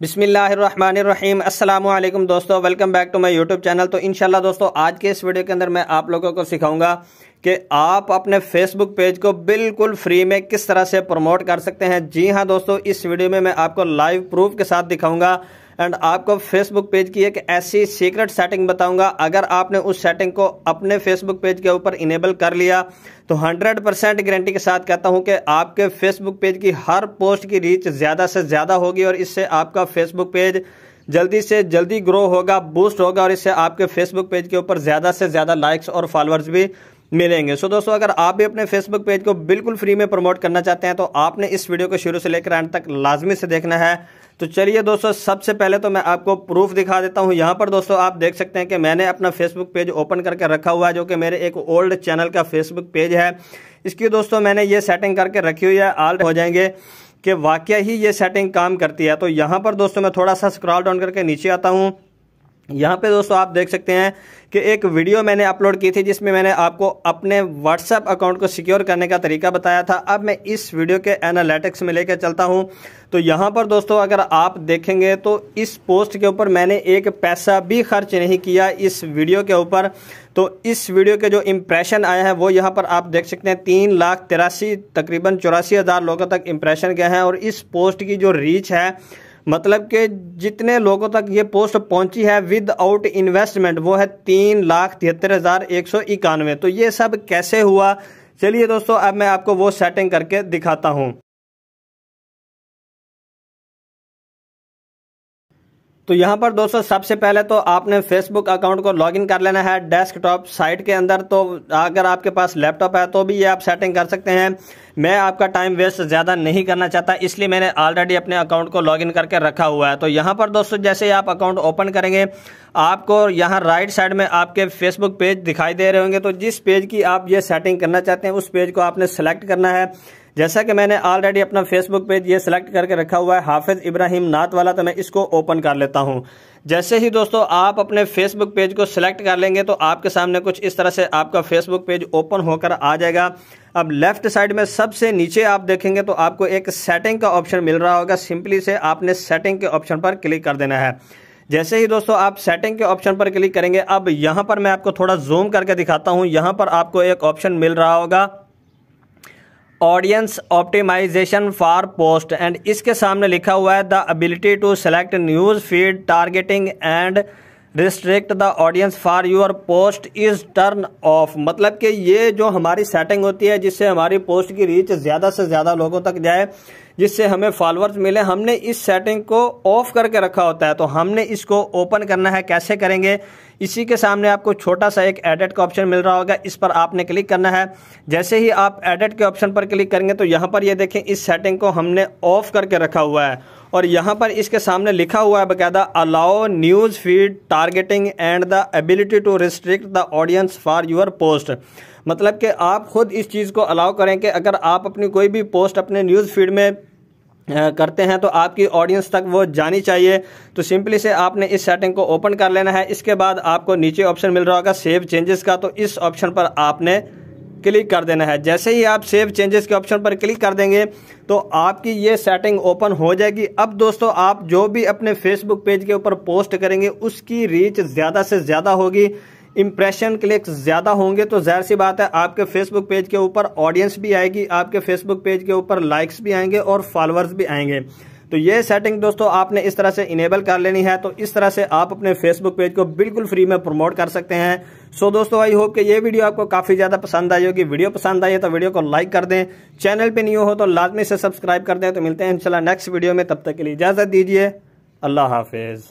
बिसमीम अल्लाम दोस्तों welcome back to my YouTube channel तो इनशाला दोस्तों आज के इस वीडियो के अंदर मैं आप लोगों को सिखाऊंगा कि आप अपने फेसबुक पेज को बिल्कुल फ्री में किस तरह से प्रमोट कर सकते हैं जी हाँ दोस्तों इस वीडियो में मैं आपको लाइव प्रूफ के साथ दिखाऊंगा एंड आपको फेसबुक पेज की एक ऐसी सीक्रेट सेटिंग बताऊंगा अगर आपने उस सेटिंग को अपने फेसबुक पेज के ऊपर इनेबल कर लिया तो 100 परसेंट गारंटी के साथ कहता हूं कि आपके फेसबुक पेज की हर पोस्ट की रीच ज़्यादा से ज़्यादा होगी और इससे आपका फेसबुक पेज जल्दी से जल्दी ग्रो होगा बूस्ट होगा और इससे आपके फेसबुक पेज के ऊपर ज़्यादा से ज़्यादा लाइक्स और फॉलोअर्स भी मिलेंगे सो दोस्तों अगर आप भी अपने फेसबुक पेज को बिल्कुल फ्री में प्रमोट करना चाहते हैं तो आपने इस वीडियो को शुरू से लेकर अंत तक लाजमी से देखना है तो चलिए दोस्तों सबसे पहले तो मैं आपको प्रूफ दिखा देता हूं यहाँ पर दोस्तों आप देख सकते हैं कि मैंने अपना फेसबुक पेज ओपन करके रखा हुआ है जो कि मेरे एक ओल्ड चैनल का फेसबुक पेज है इसकी दोस्तों मैंने ये सेटिंग करके रखी हुई है आल्ट हो जाएंगे कि वाकई ही ये सेटिंग काम करती है तो यहाँ पर दोस्तों मैं थोड़ा सा स्क्रॉल डाउन करके नीचे आता हूँ यहाँ पे दोस्तों आप देख सकते हैं कि एक वीडियो मैंने अपलोड की थी जिसमें मैंने आपको अपने व्हाट्सएप अकाउंट को सिक्योर करने का तरीका बताया था अब मैं इस वीडियो के एनालिटिक्स में लेकर चलता हूँ तो यहाँ पर दोस्तों अगर आप देखेंगे तो इस पोस्ट के ऊपर मैंने एक पैसा भी खर्च नहीं किया इस वीडियो के ऊपर तो इस वीडियो के जो इम्प्रेशन आया है वो यहाँ पर आप देख सकते हैं तीन लाख तिरासी तकरीबन चौरासी हज़ार लोगों तक इम्प्रेशन गया है और इस पोस्ट की जो रीच है मतलब के जितने लोगों तक ये पोस्ट पहुंची है विद आउट इन्वेस्टमेंट वो है तीन लाख तिहत्तर हज़ार एक सौ इक्यानवे तो ये सब कैसे हुआ चलिए दोस्तों अब मैं आपको वो सेटिंग करके दिखाता हूँ तो यहाँ पर दोस्तों सबसे पहले तो आपने फेसबुक अकाउंट को लॉगिन कर लेना है डेस्कटॉप साइट के अंदर तो अगर आपके पास लैपटॉप है तो भी ये आप सेटिंग कर सकते हैं मैं आपका टाइम वेस्ट ज़्यादा नहीं करना चाहता इसलिए मैंने ऑलरेडी अपने अकाउंट को लॉगिन करके रखा हुआ है तो यहाँ पर दोस्तों जैसे आप अकाउंट ओपन करेंगे आपको यहाँ राइट साइड में आपके फेसबुक पेज दिखाई दे रहे होंगे तो जिस पेज की आप ये सेटिंग करना चाहते हैं उस पेज को आपने सेलेक्ट करना है जैसा कि मैंने ऑलरेडी अपना फेसबुक पेज ये सिलेक्ट करके रखा हुआ है हाफिज़ इब्राहिम नात वाला तो मैं इसको ओपन कर लेता हूँ जैसे ही दोस्तों आप अपने फेसबुक पेज को सिलेक्ट कर लेंगे तो आपके सामने कुछ इस तरह से आपका फेसबुक पेज ओपन होकर आ जाएगा अब लेफ्ट साइड में सबसे नीचे आप देखेंगे तो आपको एक सेटिंग का ऑप्शन मिल रहा होगा सिंपली से आपने सेटिंग के ऑप्शन पर क्लिक कर देना है जैसे ही दोस्तों आप सेटिंग के ऑप्शन पर क्लिक करेंगे अब यहाँ पर मैं आपको थोड़ा जूम करके दिखाता हूँ यहाँ पर आपको एक ऑप्शन मिल रहा होगा audience optimization for post and इसके सामने लिखा हुआ है the ability to select news feed targeting and restrict the audience for your post is turn off मतलब कि ये जो हमारी सेटिंग होती है जिससे हमारी पोस्ट की रीच ज़्यादा से ज़्यादा लोगों तक जाए जिससे हमें फॉलोअर्स मिले हमने इस सेटिंग को ऑफ करके रखा होता है तो हमने इसको ओपन करना है कैसे करेंगे इसी के सामने आपको छोटा सा एक एडिट का ऑप्शन मिल रहा होगा इस पर आपने क्लिक करना है जैसे ही आप एडिट के ऑप्शन पर क्लिक करेंगे तो यहाँ पर ये देखें इस सेटिंग को हमने ऑफ करके रखा हुआ है और यहाँ पर इसके सामने लिखा हुआ है बकायदा allow news feed targeting and the ability to restrict the audience for your post मतलब कि आप खुद इस चीज़ को अलाउ करें कि अगर आप अपनी कोई भी पोस्ट अपने न्यूज़ फीड में करते हैं तो आपकी ऑडियंस तक वो जानी चाहिए तो सिंपली से आपने इस सेटिंग को ओपन कर लेना है इसके बाद आपको नीचे ऑप्शन मिल रहा होगा सेव चेंजेस का तो इस ऑप्शन पर आपने क्लिक कर देना है जैसे ही आप सेव चेंजेस के ऑप्शन पर क्लिक कर देंगे तो आपकी ये सेटिंग ओपन हो जाएगी अब दोस्तों आप जो भी अपने फेसबुक पेज के ऊपर पोस्ट करेंगे उसकी रीच ज़्यादा से ज़्यादा होगी इम्प्रेशन क्लिक ज़्यादा होंगे तो जाहिर सी बात है आपके फेसबुक पेज के ऊपर ऑडियंस भी आएगी आपके फेसबुक पेज के ऊपर लाइक्स भी आएंगे और फॉलोअर्स भी आएंगे तो ये सेटिंग दोस्तों आपने इस तरह से इनेबल कर लेनी है तो इस तरह से आप अपने फेसबुक पेज को बिल्कुल फ्री में प्रमोट कर सकते हैं सो so, दोस्तों आई होप कि ये वीडियो आपको काफ़ी ज़्यादा पसंद आई होगी वीडियो पसंद आई है तो वीडियो को लाइक कर दें चैनल पर न्यू हो तो लाजमी से सब्सक्राइब कर दें तो मिलते हैं इंशाल्लाह नेक्स्ट वीडियो में तब तक के लिए इजाज़त दीजिए अल्लाह हाफिज़